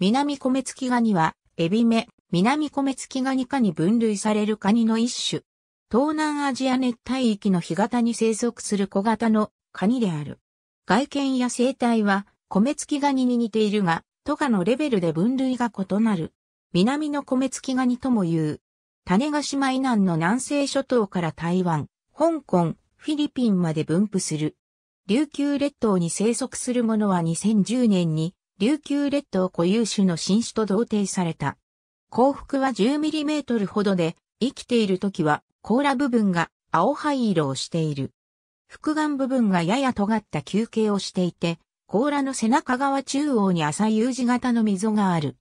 南米月ガニは、エビ目、南米月ガニ科に分類されるカニの一種。東南アジア熱帯域の干潟に生息する小型のカニである。外見や生態は、米付きガニに似ているが、トカのレベルで分類が異なる。南の米付きガニとも言う。種ヶ島以南の南西諸島から台湾、香港、フィリピンまで分布する。琉球列島に生息するものは2010年に琉球列島固有種の新種と同定された。幸福は1 0トルほどで、生きている時は甲羅部分が青灰色をしている。複眼部分がやや尖った球形をしていて、甲羅の背中側中央に浅い U 字型の溝がある。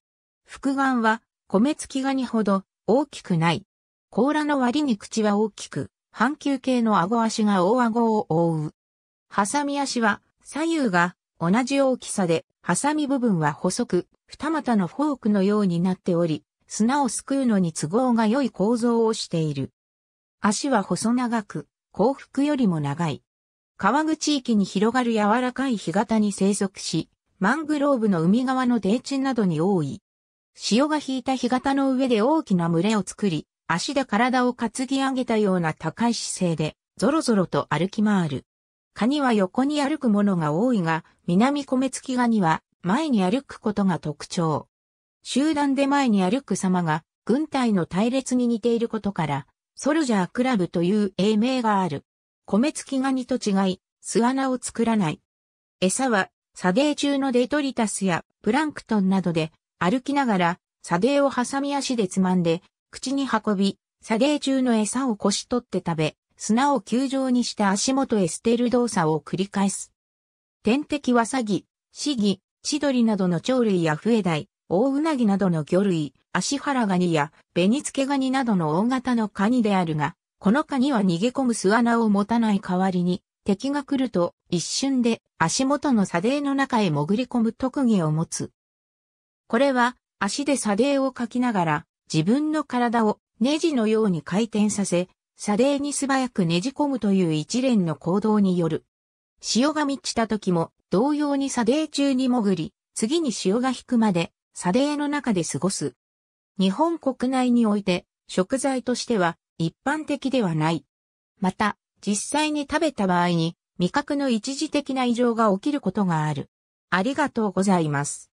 複眼は米付きガニほど大きくない。甲羅の割に口は大きく、半球形の顎足が大顎を覆う。ハサミ足は左右が同じ大きさで、ハサミ部分は細く、二股のフォークのようになっており、砂をすくうのに都合が良い構造をしている。足は細長く、幸福よりも長い。川口地域に広がる柔らかい干潟に生息し、マングローブの海側の泥地などに多い。潮が引いた干潟の上で大きな群れを作り、足で体を担ぎ上げたような高い姿勢で、ぞろぞろと歩き回る。カニは横に歩くものが多いが、南米付き蚊には前に歩くことが特徴。集団で前に歩く様が軍隊の隊列に似ていることから、ソルジャークラブという英名がある。米付きガニと違い、巣穴を作らない。餌は、砂ー中のデトリタスやプランクトンなどで、歩きながら、砂ーを挟み足でつまんで、口に運び、砂ー中の餌をこし取って食べ、砂を球状にして足元へ捨てる動作を繰り返す。天敵はサギ、シギ、チドリなどの鳥類や笛鯛、大ウなギなどの魚類、アシハラガニやベニツケガニなどの大型のカニであるが、このカニは逃げ込む巣穴を持たない代わりに、敵が来ると一瞬で足元の砂泥の中へ潜り込む特技を持つ。これは足で砂泥をかきながら自分の体をネジのように回転させ射程に素早くねじ込むという一連の行動による。潮が満ちた時も同様に射程中に潜り、次に潮が引くまで査定の中で過ごす。日本国内において食材としては一般的ではない。また、実際に食べた場合に味覚の一時的な異常が起きることがある。ありがとうございます。